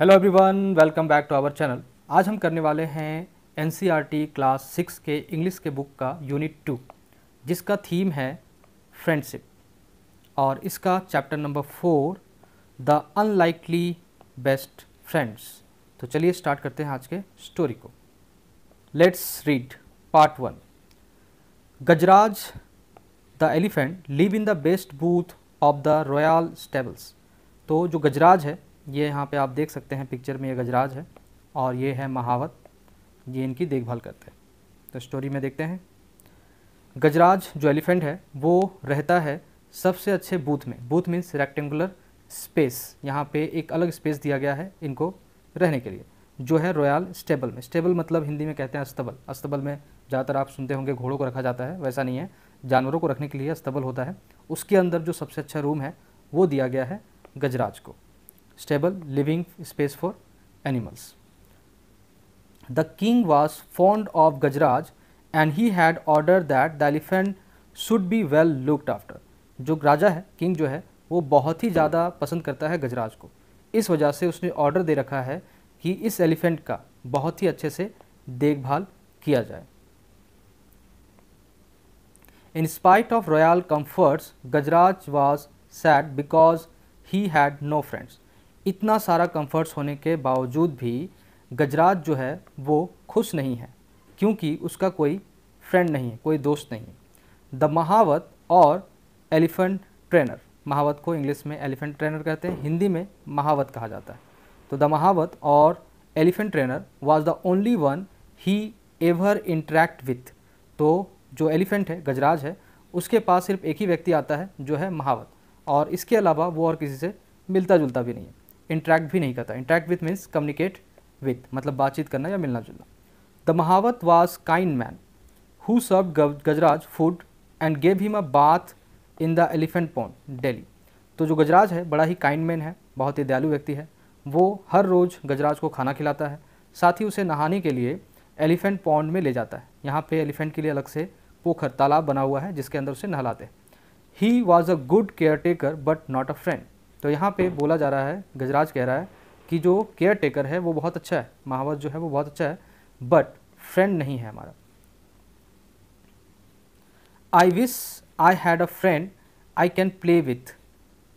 Hello everyone welcome back to our channel आज हम करने वाले हैं एन क्लास सिक्स के इंग्लिश के बुक का यूनिट टू जिसका थीम है फ्रेंडशिप और इसका chapter number four the unlikely best friends तो चलिए स्टार्ट करते हैं आज के स्टोरी को let's read part one Gajraj the elephant live in the best booth of the royal stables तो जो गजराज है ये यहाँ पे आप देख सकते हैं पिक्चर में ये गजराज है और ये है महावत ये इनकी देखभाल करते हैं तो स्टोरी में देखते हैं गजराज जो एलिफेंट है वो रहता है सबसे अच्छे बूथ में बूथ मीन्स रेक्टेंगुलर स्पेस यहाँ पे एक अलग स्पेस दिया गया है इनको रहने के लिए जो है रॉयल स्टेबल में स्टेबल मतलब हिंदी में कहते हैं अस्तबल अस्तबल में ज़्यादातर आप सुनते होंगे घोड़ों को रखा जाता है वैसा नहीं है जानवरों को रखने के लिए अस्तबल होता है उसके अंदर जो सबसे अच्छा रूम है वो दिया गया है गजराज को stable living space for animals. The king was fond of Gajraj and he had ordered that the elephant should be well looked after. jo raja hai king jo hai wo bahut hi zyada pasand karta hai gajraj ko is wajah se usne order de rakha hai ki is elephant ka bahut hi acche se dekhbhal kiya jaye In spite of royal comforts, Gajraj was sad because he had no friends. इतना सारा comforts होने के बावजूद भी गजराज जो है वो खुश नहीं है क्योंकि उसका कोई फ्रेंड नहीं है कोई दोस्त नहीं है द महावत और एलिफेंट ट्रेनर महावत को इंग्लिश में एलिफेंट ट्रेनर कहते हैं हिंदी में महावत कहा जाता है तो द महावत और elephant trainer was the only one he ever interact with तो जो एलिफेंट है गजराज है उसके पास सिर्फ एक ही व्यक्ति आता है जो है महावत और इसके अलावा वो और किसी से मिलता जुलता भी नहीं है इंट्रैक्ट भी नहीं करता interact with means communicate with मतलब बातचीत करना या मिलना जुलना the mahout was kind man who serve Gajraj food and gave him a bath in the elephant pond daily तो जो गजराज है बड़ा ही काइंड मैन है बहुत ही दयालु व्यक्ति है वो हर रोज़ गजराज को खाना खिलाता है साथ ही उसे नहाने के लिए एलिफेंट पॉन्ड में ले जाता है यहाँ पे एलिफेंट के लिए अलग से पोखर तालाब बना हुआ है जिसके अंदर उसे नहलाते हैं he was a good care taker but not a friend तो यहाँ पे बोला जा रहा है गजराज कह रहा है कि जो केयर टेकर है वो बहुत अच्छा है महावत जो है वो बहुत अच्छा है बट फ्रेंड नहीं है हमारा I wish I had a friend I can play with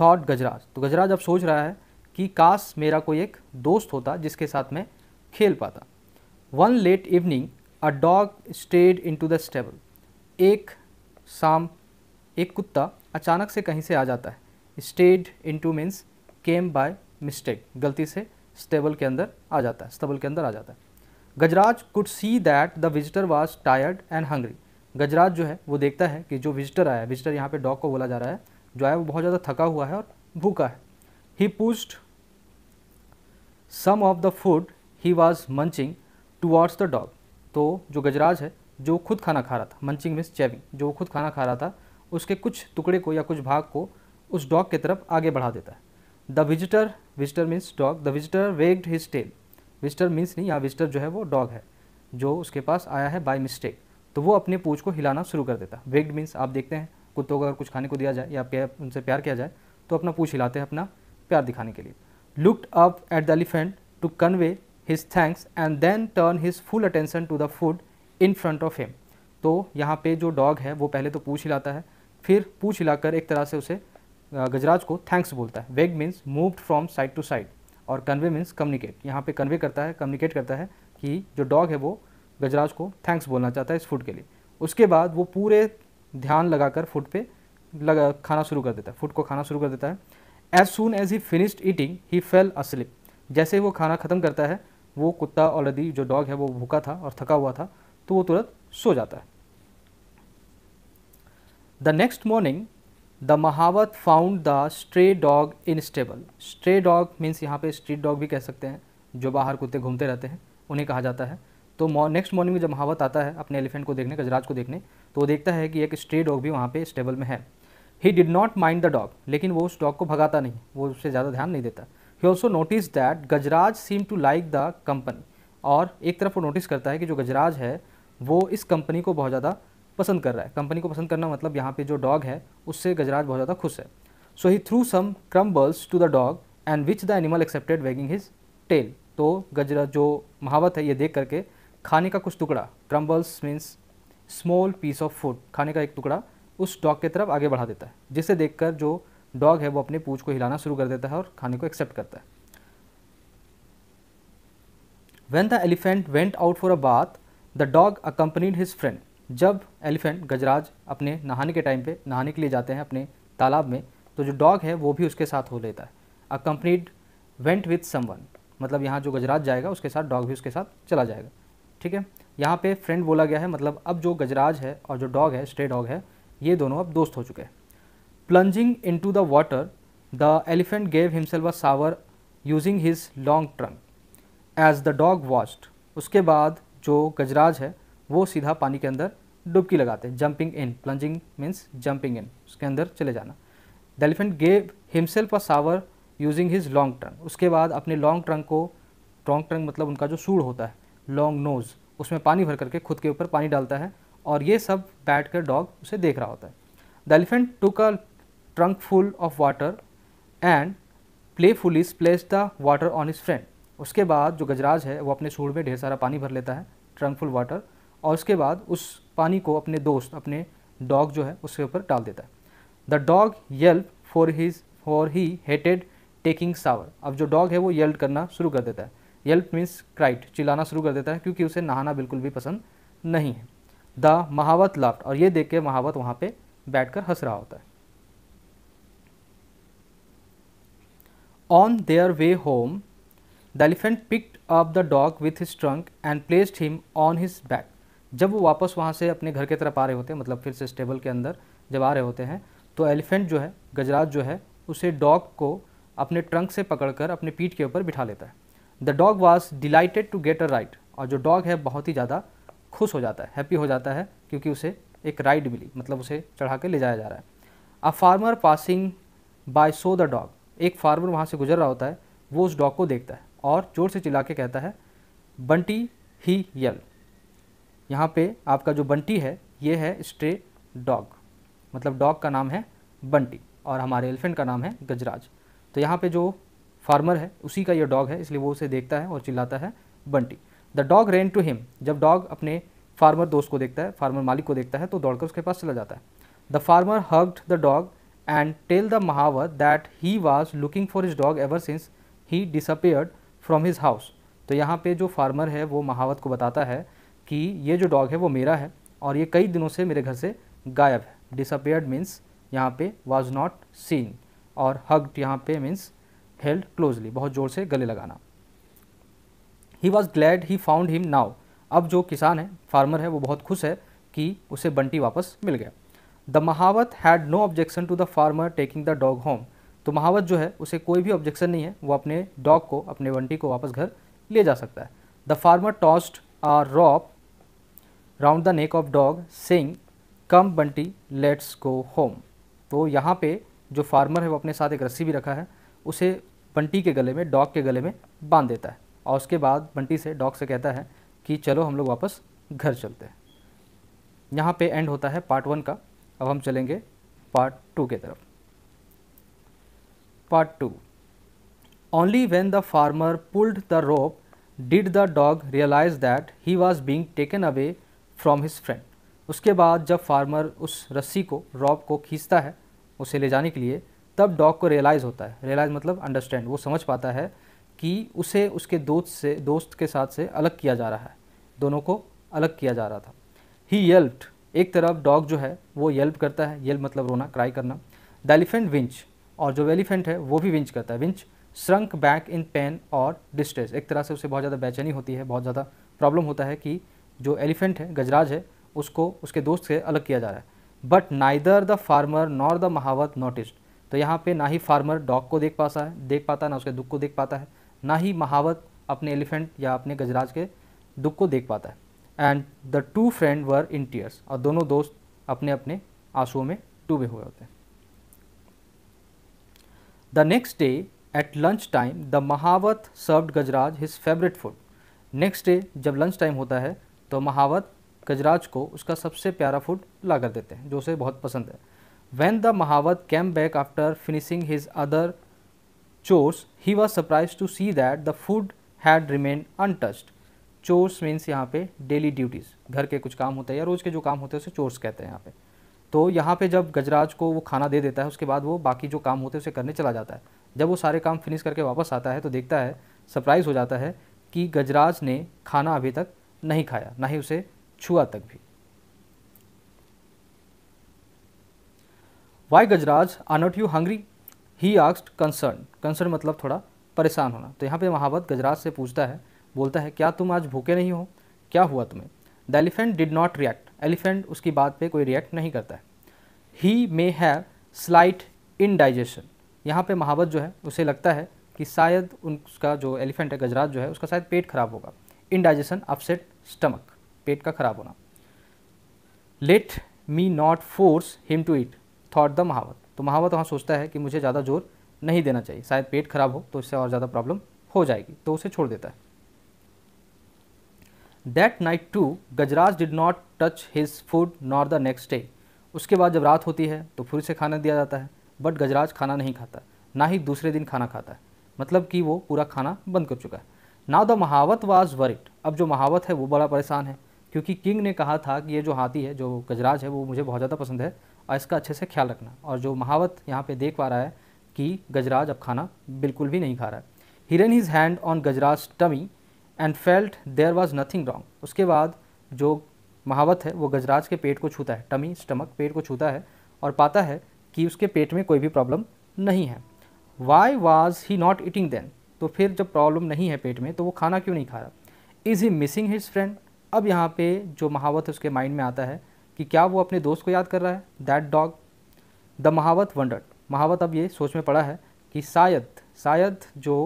thought Gajraj तो गजराज अब सोच रहा है कि काश मेरा कोई एक दोस्त होता जिसके साथ मैं खेल पाता one late evening a dog strayed into the stable एक शाम एक कुत्ता अचानक से कहीं से आ जाता है strayed into means came by mistake गलती से स्टेबल के अंदर आ जाता है स्टेबल के अंदर आ जाता है Gajraj could see that the visitor was tired and hungry Gajraj जो है वो देखता है कि जो विजिटर आया है विजिटर यहाँ पे डॉग को बोला जा रहा है जो आया वो बहुत ज़्यादा थका हुआ है और भूखा है he pushed some of the food he was munching towards the dog तो जो गजराज है जो खुद खाना खा रहा था मंचिंग मिस चैविंग जो खुद खाना खा रहा था उसके कुछ टुकड़े को या कुछ भाग को उस डॉग की तरफ आगे बढ़ा देता है the visitor visitor means dog the visitor wagged his tail visitor means नहीं यहाँ विजिटर जो है वो डॉग है जो उसके पास आया है बाय मिस्टेक तो वो अपने पूछ को हिलाना शुरू कर देता है वेग्ड मीन्स आप देखते हैं कुत्तों को अगर कुछ खाने को दिया जाए या प्यार उनसे प्यार किया जाए तो अपना पूछ हिलाते हैं अपना प्यार दिखाने के लिए looked up at the elephant to convey his thanks and then turn his full attention to the food in front of him तो यहाँ पे जो डॉग है वो पहले तो पूछ हिलाता है फिर पूछ हिलाकर एक तरह से उसे गजराज को थैंक्स बोलता है wag means moved from side to side और कन्वे मीन्स कम्युनिकेट यहाँ पे कन्वे करता है कम्युनिकेट करता है कि जो डॉग है वो गजराज को थैंक्स बोलना चाहता है इस फूड के लिए उसके बाद वो पूरे ध्यान लगाकर फूड पे लगा खाना शुरू कर देता है फूड को खाना शुरू कर देता है as soon as he finished eating he fell asleep जैसे ही वो खाना ख़त्म करता है वो कुत्ता ऑलरेडी जो डॉग है वो भूखा था और थका हुआ था तो वो तुरंत सो जाता है the next morning the mahout found the stray dog in stable stray dog means यहाँ पे स्ट्रीट डॉग भी कह सकते हैं जो बाहर कुत्ते घूमते रहते हैं उन्हें कहा जाता है तो नेक्स्ट मॉर्निंग में जब महावत आता है अपने एलिफेंट को देखने गजराज को देखने तो वो देखता है कि एक स्ट्रे डॉग भी वहाँ पे स्टेबल में है he did not mind the dog लेकिन वो उस डॉग को भगाता नहीं वो उससे ज़्यादा ध्यान नहीं देता he also notice that Gajraj seem to like the company और एक तरफ वो नोटिस करता है कि जो गजराज है वो इस कंपनी को बहुत ज़्यादा पसंद कर रहा है कंपनी को पसंद करना मतलब यहाँ पे जो डॉग है उससे गजराज बहुत ज़्यादा खुश है so he threw some crumbles to the dog and which the animal accepted wagging his tail तो गजरा जो महावत है ये देख करके खाने का कुछ टुकड़ा crumbles means small piece of food खाने का एक टुकड़ा उस डॉग की तरफ आगे बढ़ा देता है जिसे देख जो डॉग है वो अपने पूछ को हिलाना शुरू कर देता है और खाने को एक्सेप्ट करता है when the elephant went out for a bath the dog accompanied his friend जब एलिफेंट गजराज अपने नहाने के टाइम पे नहाने के लिए जाते हैं अपने तालाब में तो जो डॉग है वो भी उसके साथ हो लेता है accompanied went with someone मतलब यहाँ जो गजराज जाएगा उसके साथ डॉग भी उसके साथ चला जाएगा ठीक है यहाँ पे फ्रेंड बोला गया है मतलब अब जो गजराज है और जो डॉग है स्ट्रे डॉग है ये दोनों अब दोस्त हो चुके हैं plunging into the water the elephant gave himself a shower using his long trunk as the dog watched उसके बाद जो गजराज है वो सीधा पानी के अंदर डुबकी लगाते हैं jumping in plunging means jumping in उसके अंदर चले जाना the elephant gave himself a shower using his long trunk उसके बाद अपने लॉन्ग ट्रंक को लॉन्ग ट्रंक मतलब उनका जो सूढ़ होता है लॉन्ग नोज उसमें पानी भर करके खुद के ऊपर पानी डालता है और ये सब बैठ कर डॉग उसे देख रहा होता है the elephant took a trunk full of water and playfully place the water on his friend उसके बाद जो गजराज है वो अपने सूढ़ में ढेर सारा पानी भर लेता है ट्रंक फुल वाटर और उसके बाद उस पानी को अपने दोस्त अपने डॉग जो है उसके ऊपर डाल देता है the dog yelp for his for he hated taking shower अब जो डॉग है वो येल्ट करना शुरू कर देता है येल्प मीन्स क्राइट चिल्लाना शुरू कर देता है क्योंकि उसे नहाना बिल्कुल भी पसंद नहीं है द महावत लाफ्ट और ये देख के महावत वहाँ पे कर हंस रहा होता है on their way home the elephant picked up the dog with his trunk and placed him on his back जब वो वापस वहाँ से अपने घर के तरफ आ रहे होते हैं मतलब फिर से स्टेबल के अंदर जब आ रहे होते हैं तो एलिफेंट जो है गजराज जो है उसे डॉग को अपने ट्रंक से पकड़कर अपने पीठ के ऊपर बिठा लेता है the dog was delighted to get a ride और जो डॉग है बहुत ही ज़्यादा खुश हो जाता है हैप्पी हो जाता है क्योंकि उसे एक राइड मिली मतलब उसे चढ़ा के ले जाया जा रहा है a farmer passing by so the dog एक फार्मर वहाँ से गुजर रहा होता है वो उस डॉग को देखता है और जोर से चिल्ला के कहता है बंटी ही यल यहाँ पे आपका जो बंटी है ये है स्ट्रे डॉग मतलब डॉग का नाम है बंटी और हमारे एलिफेंट का नाम है गजराज तो यहाँ पे जो फार्मर है उसी का ये डॉग है इसलिए वो उसे देखता है और चिल्लाता है Bunty the dog ran to him जब डॉग अपने फार्मर दोस्त को देखता है फार्मर मालिक को देखता है तो दौड़कर उसके पास चला जाता है द फार्मर हर्ग्ड the dog and tell the mahout that he was looking for his dog ever since he disappeared from his house तो यहाँ पे जो फार्मर है वो महावत को बताता है कि ये जो डॉग है वो मेरा है और ये कई दिनों से मेरे घर से गायब है डिसअपेयर्ड मीन्स यहाँ पे वॉज नॉट सीन और हग्ड यहाँ पे मीन्स हेल्ड क्लोजली बहुत ज़ोर से गले लगाना he was glad he found him now अब जो किसान है फार्मर है वो बहुत खुश है कि उसे बंटी वापस मिल गया the mahout had no objection to the farmer taking the dog home तो महावत जो है उसे कोई भी ऑब्जेक्शन नहीं है वो अपने डॉग को अपने बंटी को वापस घर ले जा सकता है the farmer tossed a rope round the neck of dog saying come Bunty let's go home तो यहाँ पे जो फार्मर है वो अपने साथ एक रस्सी भी रखा है उसे बंटी के गले में डॉग के गले में बांध देता है और उसके बाद बंटी से डॉग से कहता है कि चलो हम लोग वापस घर चलते हैं यहाँ पे एंड होता है पार्ट वन का अब हम चलेंगे पार्ट टू के तरफ part two only when the farmer pulled the rope did the dog realise that he was being taken away from his friend उसके बाद जब फार्मर उस रस्सी को रॉब को खींचता है उसे ले जाने के लिए तब डॉग को रियलाइज़ होता है रियलाइज़ मतलब अंडरस्टैंड वो समझ पाता है कि उसे उसके दोस्त से दोस्त के साथ से अलग किया जा रहा है दोनों को अलग किया जा रहा था ही येल्प्ड एक तरफ डॉग जो है वो येल्प करता है येल्प मतलब रोना क्राई करना द एलिफेंट विंच और जो एलिफेंट है वो भी विंच करता है wince shrank back in pain और डिस्ट्रेस एक तरह से उसे बहुत ज़्यादा बेचैनी होती है बहुत ज़्यादा प्रॉब्लम होता है कि जो एलिफेंट है गजराज है उसको उसके दोस्त से अलग किया जा रहा है but neither the farmer nor the mahout noticed तो यहाँ पे ना ही फार्मर डॉग को देख पाता है देख पाता है ना उसके दुख को देख पाता है ना ही महावत अपने एलिफेंट या अपने गजराज के दुख को देख पाता है and the two friend were in tears और दोनों दोस्त अपने अपने आंसुओं में डूबे हुए होते हैं the next day at lunch time the mahout served Gajraj his favourite food next day जब लंच टाइम होता है तो महावत गजराज को उसका सबसे प्यारा फूड ला कर देते हैं जो उसे बहुत पसंद है when the mahout came back after finishing his other chores he was surprise to see that the food had remain untouched chores means यहाँ पे डेली ड्यूटीज़ घर के कुछ काम होते हैं या रोज़ के जो काम होते हैं उसे चोर्स कहते हैं यहाँ पे तो यहाँ पे जब गजराज को वो खाना दे देता है उसके बाद वो बाकी जो काम होते हैं उसे करने चला जाता है जब वो सारे काम फिनिश करके वापस आता है तो देखता है सरप्राइज़ हो जाता है कि गजराज ने खाना अभी तक नहीं खाया ना ही उसे छुआ तक भी why Gajraj are not you hungry he asked concern concern मतलब थोड़ा परेशान होना तो यहाँ पे महावत गजराज से पूछता है बोलता है क्या तुम आज भूखे नहीं हो क्या हुआ तुम्हें the elephant did not react elephant उसकी बात पे कोई रिएक्ट नहीं करता है he may have slight indigestion यहाँ पे महावत जो है उसे लगता है कि शायद उनका जो एलिफेंट है गजराज जो है उसका शायद पेट खराब होगा इनडाइजेशन अपसेट स्टमक पेट का खराब होना let me not force him to eat thought the mahout तो महावत वहाँ सोचता है कि मुझे ज़्यादा जोर नहीं देना चाहिए शायद पेट खराब हो तो इससे और ज़्यादा प्रॉब्लम हो जाएगी तो उसे छोड़ देता है that night too Gajraj did not touch his food nor the next day उसके बाद जब रात होती है तो फिर से खाना दिया जाता है बट गजराज खाना नहीं खाता ना ही दूसरे दिन खाना खाता है मतलब कि वो पूरा खाना बंद कर चुका है now the mahout was worried अब जो महावत है वो बड़ा परेशान है क्योंकि किंग ने कहा था कि ये जो हाथी है जो गजराज है वो मुझे बहुत ज़्यादा पसंद है और इसका अच्छे से ख्याल रखना और जो महावत यहाँ पे देख पा रहा है कि गजराज अब खाना बिल्कुल भी नहीं खा रहा है he ran his hand on Gajraj tummy and felt there was nothing wrong उसके बाद जो महावत है वो गजराज के पेट को छूता है टमी स्टमक पेट को छूता है और पाता है कि उसके पेट में कोई भी प्रॉब्लम नहीं है why was he not eating then तो फिर जब प्रॉब्लम नहीं है पेट में तो वो खाना क्यों नहीं खा रहा is he missing his friend अब यहाँ पे जो महावत उसके माइंड में आता है कि क्या वो अपने दोस्त को याद कर रहा है that dog the mahout wondered महावत अब ये सोच में पड़ा है कि शायद शायद जो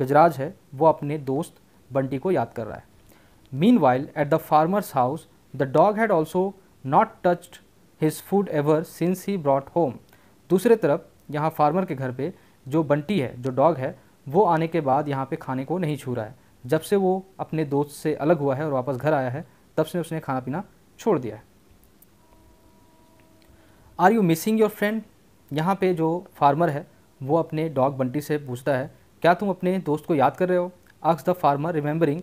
गजराज है वो अपने दोस्त बंटी को याद कर रहा है meanwhile at the farmer's house the dog had also not touched his food ever since he brought home दूसरे तरफ यहाँ फार्मर के घर पे जो बंटी है जो डॉग है वो आने के बाद यहाँ पे खाने को नहीं छू रहा है जब से वो अपने दोस्त से अलग हुआ है और वापस घर आया है तब से उसने खाना पीना छोड़ दिया है are you missing your friend यहाँ पे जो फार्मर है वो अपने डॉग बंटी से पूछता है क्या तुम अपने दोस्त को याद कर रहे हो asks the farmer remembering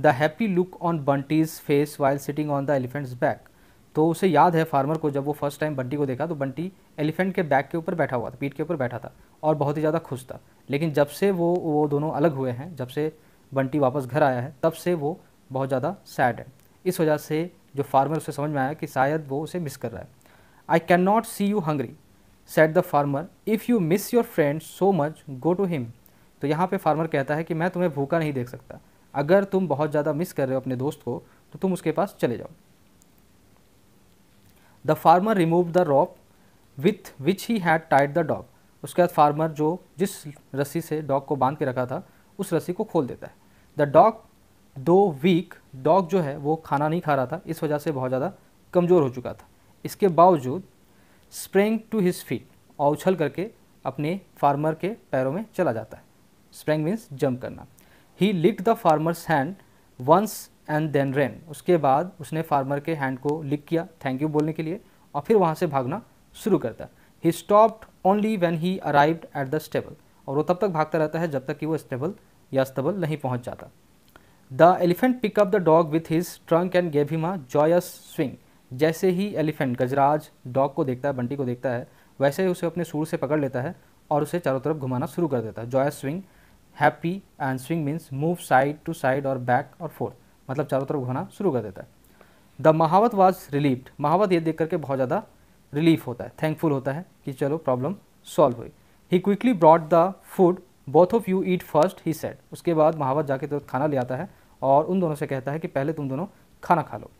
the happy look on Bunty's face while sitting on the elephant's back तो उसे याद है फार्मर को जब वो फर्स्ट टाइम बंटी को देखा तो बंटी एलिफेंट के बैक के ऊपर बैठा हुआ था पीठ के ऊपर बैठा था और बहुत ही ज़्यादा खुश था लेकिन जब से वो वो दोनों अलग हुए हैं जब से बंटी वापस घर आया है तब से वो बहुत ज़्यादा सैड है इस वजह से जो फार्मर उसे समझ में आया कि शायद वो उसे मिस कर रहा है I can not see you hungry said the farmer if you miss your friend so much go to him तो यहाँ पे फार्मर कहता है कि मैं तुम्हें भूखा नहीं देख सकता अगर तुम बहुत ज़्यादा मिस कर रहे हो अपने दोस्त को तो तुम उसके पास चले जाओ the farmer remove the rope with which he had tied the dog उसके बाद फार्मर जो जिस रस्सी से डॉग को बांध के रखा था उस रस्सी को खोल देता है the dog though weak dog जो है वो खाना नहीं खा रहा था इस वजह से बहुत ज़्यादा कमज़ोर हो चुका था इसके बावजूद स्प्रेंग टू हिज फीट और उछल करके अपने फार्मर के पैरों में चला जाता है स्प्रेंग मीन्स जंप करना he lick the farmer's hand once and then ran उसके बाद उसने फार्मर के हैंड को लिक किया थैंक यू बोलने के लिए और फिर वहाँ से भागना शुरू करता है he stopped only when he arrived at the stable और वो तब तक भागता रहता है जब तक कि वो स्टेबल या स्तबल नहीं पहुंच जाता the elephant pick up the dog with his trunk and gave him a joyous swing जैसे ही एलिफेंट गजराज डॉग को देखता है बंटी को देखता है वैसे ही उसे अपने सूर से पकड़ लेता है और उसे चारों तरफ घुमाना शुरू कर देता है joyous swing happy and swing means move side to side और बैक और फोर्थ मतलब चारों तरफ घुमाना शुरू कर देता है द महावत वॉज रिलीव्ड महावत ये देख करके बहुत ज़्यादा रिलीफ होता है थैंकफुल होता है कि चलो प्रॉब्लम सॉल्व हुई he quickly brought the food both of you eat first he said उसके बाद महावत जाके तुरंत तो खाना ले आता है और उन दोनों से कहता है कि पहले तुम दोनों खाना खा लो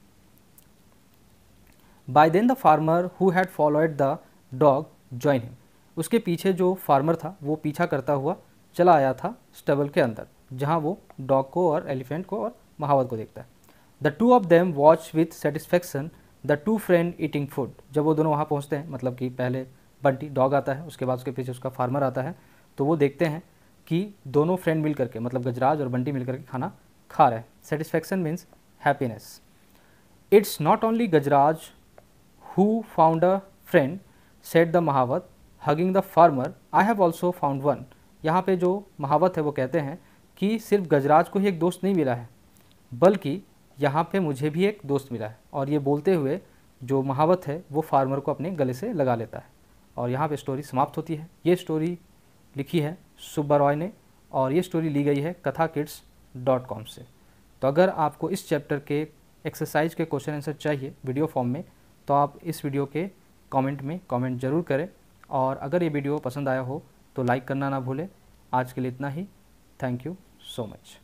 by then the farmer who had followed the dog join him उसके पीछे जो फार्मर था वो पीछा करता हुआ चला आया था स्टबल के अंदर जहाँ वो डॉग को और एलिफेंट को और महावत को देखता है the two of them watch with satisfaction the two friend eating food जब वो दोनों वहाँ पहुँचते हैं मतलब कि पहले बंटी डॉग आता है उसके बाद उसके पीछे उसका फार्मर आता है तो वो देखते हैं कि दोनों फ्रेंड मिल करके मतलब गजराज और बंटी मिल करके खाना खा रहे हैं satisfaction means happiness it's not only Gajraj who found a friend said the mahout hugging the farmer I have also found one यहाँ पे जो महावत है वो कहते हैं कि सिर्फ गजराज को ही एक दोस्त नहीं मिला है बल्कि यहाँ पे मुझे भी एक दोस्त मिला है और ये बोलते हुए जो महावत है वो फार्मर को अपने गले से लगा लेता है और यहाँ पे स्टोरी समाप्त होती है ये स्टोरी लिखी है सुब्बा रॉय ने और ये स्टोरी ली गई है कथा किड्स डॉट कॉम से तो अगर आपको इस चैप्टर के एक्सरसाइज के क्वेश्चन आंसर चाहिए वीडियो फॉर्म में तो आप इस वीडियो के कमेंट में कमेंट ज़रूर करें और अगर ये वीडियो पसंद आया हो तो लाइक करना ना भूलें आज के लिए इतना ही थैंक यू सो मच